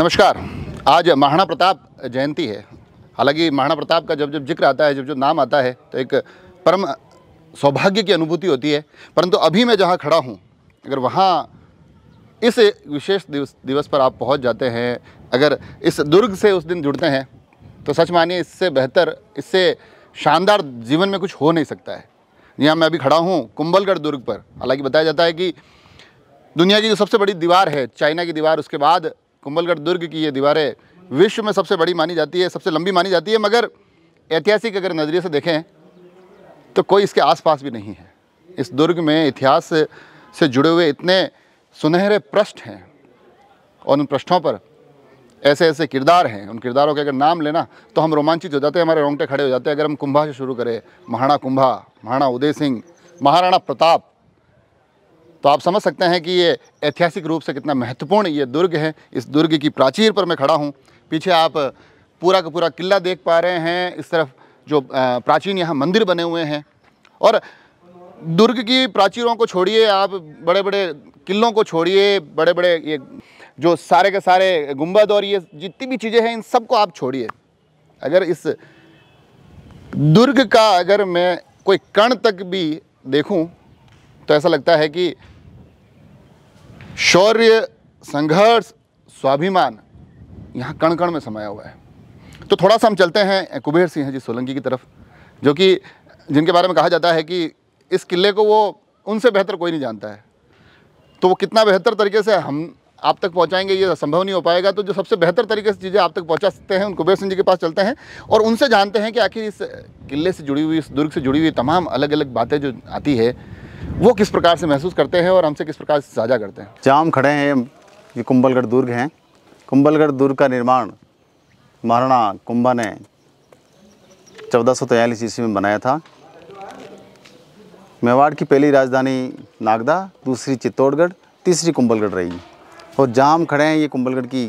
नमस्कार आज महाराणा प्रताप जयंती है हालांकि महाराणा प्रताप का जब जब जिक्र आता है जब जब नाम आता है तो एक परम सौभाग्य की अनुभूति होती है परंतु अभी मैं जहाँ खड़ा हूँ अगर वहाँ इस विशेष दिवस दिवस पर आप पहुँच जाते हैं अगर इस दुर्ग से उस दिन जुड़ते हैं तो सच मानिए इससे बेहतर इससे शानदार जीवन में कुछ हो नहीं सकता है यहाँ मैं अभी खड़ा हूँ कुंभलगढ़ दुर्ग पर हालाँकि बताया जाता है कि दुनिया की जो सबसे बड़ी दीवार है चाइना की दीवार उसके बाद कुंभलगढ़ दुर्ग की ये दीवारें विश्व में सबसे बड़ी मानी जाती है सबसे लंबी मानी जाती है मगर ऐतिहासिक अगर नज़रिए से देखें तो कोई इसके आसपास भी नहीं है इस दुर्ग में इतिहास से जुड़े हुए इतने सुनहरे पृष्ठ हैं और उन पृष्ठों पर ऐसे ऐसे किरदार हैं उन किरदारों के अगर नाम लेना तो हम रोमांचित हो जाते हैं हमारे रोंगटे खड़े हो जाते हैं अगर हम कुंभा से शुरू करें महाराणा कुंभा महाराणा उदय सिंह महाराणा प्रताप तो आप समझ सकते हैं कि ये ऐतिहासिक रूप से कितना महत्वपूर्ण ये दुर्ग है इस दुर्ग की प्राचीर पर मैं खड़ा हूँ पीछे आप पूरा का पूरा किला देख पा रहे हैं इस तरफ जो प्राचीन यहाँ मंदिर बने हुए हैं और दुर्ग की प्राचीरों को छोड़िए आप बड़े बड़े किलों को छोड़िए बड़े बड़े ये जो सारे के सारे गुम्बद और ये जितनी भी चीज़ें हैं इन सबको आप छोड़िए अगर इस दुर्ग का अगर मैं कोई कण तक भी देखूं तो ऐसा लगता है कि शौर्य संघर्ष स्वाभिमान यहाँ कण कण में समाया हुआ है तो थोड़ा सा हम चलते हैं कुबेर सिंह जी सोलंकी की तरफ जो कि जिनके बारे में कहा जाता है कि इस किले को वो उनसे बेहतर कोई नहीं जानता है तो वो कितना बेहतर तरीके से हम आप तक पहुंचाएंगे ये संभव नहीं हो पाएगा तो जो सबसे बेहतर तरीके से चीज़ें आप तक पहुंचा सकते हैं उन कुबेर सिंह जी के पास चलते हैं और उनसे जानते हैं कि आखिर इस किले से जुड़ी हुई इस दुर्ग से जुड़ी हुई तमाम अलग अलग बातें जो आती है वो किस प्रकार से महसूस करते हैं और हमसे किस प्रकार से साझा करते हैं जहाँ खड़े हैं ये कुंभलगढ़ दुर्ग हैं कुंभलगढ़ दुर्ग का निर्माण महाराणा कुंभा ने चौदह सौ तैयलीस ईस्वी में बनाया था मेवाड़ की पहली राजधानी नागदा दूसरी चित्तौड़गढ़ तीसरी कुंभलगढ़ रही और जहाँ खड़े हैं ये कुंभलगढ़ की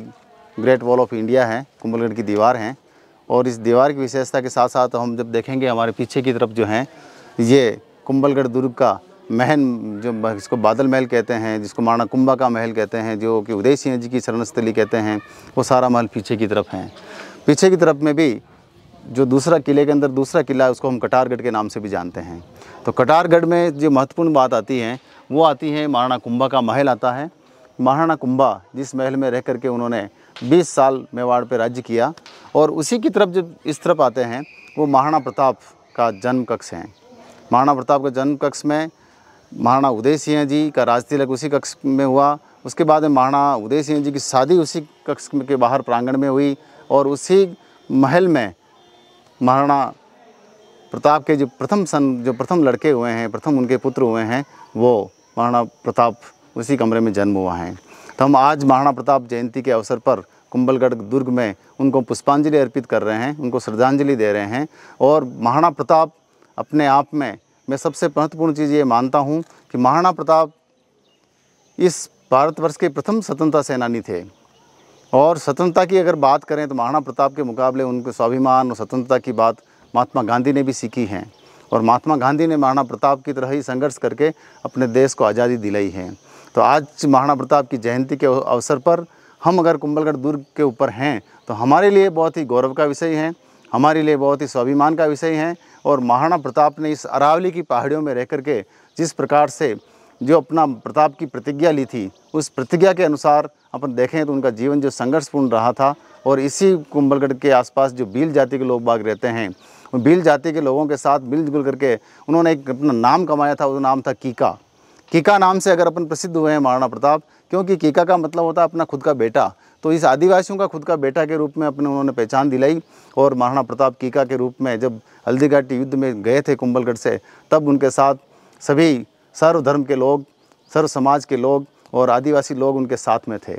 ग्रेट वॉल ऑफ इंडिया है कुंभलगढ़ की दीवार हैं और इस दीवार की विशेषता के साथ साथ हम जब देखेंगे हमारे पीछे की तरफ जो हैं ये कुंभलगढ़ दुर्ग का महन जो जिसको बादल महल कहते हैं जिसको माणा कुंभा का महल कहते हैं जो कि उदय सिंह जी की शरणस्थली कहते हैं वो सारा महल पीछे की तरफ हैं पीछे की तरफ में भी जो दूसरा किले के अंदर दूसरा किला है उसको हम कटारगढ़ के नाम से भी जानते हैं तो कटारगढ़ में जो महत्वपूर्ण बात आती है वो आती है महाराणा कुंभा का महल आता है महाराणा कुंभा जिस महल में रह करके उन्होंने 20 साल मेवाड़ पर राज्य किया और उसी की तरफ जब इस तरफ आते हैं वो महाराणा प्रताप का जन्म कक्ष है महाराणा प्रताप का जन्म कक्ष में महाराणा उदय सिंह जी का राज तिलक उसी कक्ष में हुआ उसके बाद में महाराणा उदय सिंह जी की शादी उसी कक्ष के बाहर प्रांगण में हुई और उसी महल में महाराणा प्रताप के जो प्रथम सन जो प्रथम लड़के हुए हैं प्रथम उनके पुत्र हुए हैं वो महाराणा प्रताप उसी कमरे में जन्म हुआ है तो हम आज महाराणा प्रताप जयंती के अवसर पर कुंबलगढ़ दुर्ग में उनको पुष्पांजलि अर्पित कर रहे हैं उनको श्रद्धांजलि दे रहे हैं और महाराणा प्रताप अपने आप में मैं सबसे महत्वपूर्ण चीज़ ये मानता हूँ कि महाराणा प्रताप इस भारतवर्ष के प्रथम स्वतंत्रता सेनानी थे और स्वतंत्रता की अगर बात करें तो महाराणा प्रताप के मुकाबले उनके स्वाभिमान और स्वतंत्रता की बात महात्मा गांधी ने भी सीखी है और महात्मा गांधी ने महाराणा प्रताप की तरह ही संघर्ष करके अपने देश को आज़ादी दिलाई है तो आज महाराणा प्रताप की जयंती के अवसर पर हम अगर कुंभलगढ़ दुर्ग के ऊपर हैं तो हमारे लिए बहुत ही गौरव का विषय है हमारे लिए बहुत ही स्वाभिमान का विषय है और महाराणा प्रताप ने इस अरावली की पहाड़ियों में रह करके जिस प्रकार से जो अपना प्रताप की प्रतिज्ञा ली थी उस प्रतिज्ञा के अनुसार अपन देखें तो उनका जीवन जो संघर्षपूर्ण रहा था और इसी कुंभलगढ़ के आसपास जो बील जाति के लोग बाग रहते हैं बील जाति के लोगों के साथ मिलजुल करके उन्होंने एक अपना नाम कमाया था वो नाम था कीका कीका नाम से अगर अपन प्रसिद्ध हुए हैं महाराणा प्रताप क्योंकि कीका का मतलब होता है अपना खुद का बेटा तो इस आदिवासियों का खुद का बेटा के रूप में अपने उन्होंने पहचान दिलाई और महाराणा प्रताप कीका के रूप में जब हल्दीघाटी युद्ध में गए थे कुंभलगढ़ से तब उनके साथ सभी सर्वधर्म के लोग सर्व समाज के लोग और आदिवासी लोग उनके साथ में थे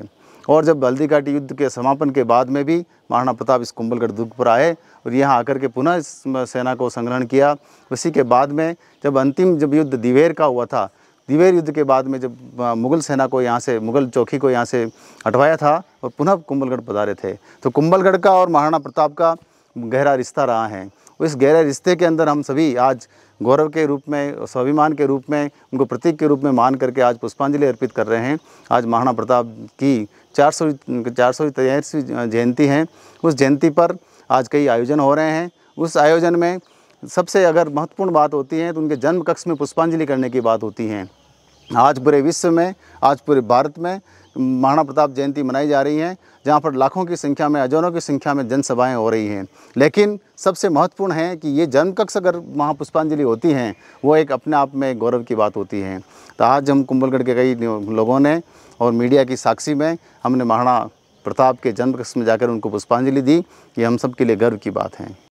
और जब हल्दीघाटी युद्ध के समापन के बाद में भी महाराणा प्रताप इस कुंभलगढ़ दुर्ग पर आए और यहाँ आकर के पुनः इस सेना को संग्रहण किया उसी के बाद में जब अंतिम जब युद्ध दिवेर का हुआ था दिवेर युद्ध के बाद में जब मुगल सेना को यहाँ से मुगल चौकी को यहाँ से हटवाया था और पुनः कुंभलगढ़ पधारे थे तो कुंभलगढ़ का और महाराणा प्रताप का गहरा रिश्ता रहा है इस गहरे रिश्ते के अंदर हम सभी आज गौरव के रूप में स्वाभिमान के रूप में उनको प्रतीक के रूप में मान करके आज पुष्पांजलि अर्पित कर रहे हैं आज महाराणा प्रताप की चार सौ चार सौ जयंती है उस जयंती पर आज कई आयोजन हो रहे हैं उस आयोजन में सबसे अगर महत्वपूर्ण बात होती है तो उनके जन्म कक्ष में पुष्पांजलि करने की बात होती है आज पूरे विश्व में आज पूरे भारत में महाराणा प्रताप जयंती मनाई जा रही है जहाँ पर लाखों की संख्या में हजारों की संख्या में जनसभाएं हो रही हैं लेकिन सबसे महत्वपूर्ण है कि ये जन्म कक्ष अगर पुष्पांजलि होती हैं वो एक अपने आप में गौरव की बात होती है तो आज हम कुंभलगढ़ के कई लोगों ने और मीडिया की साक्षी में हमने महाराणा प्रताप के जन्म कक्ष में जाकर उनको पुष्पांजलि दी ये हम सब के लिए गर्व की बात है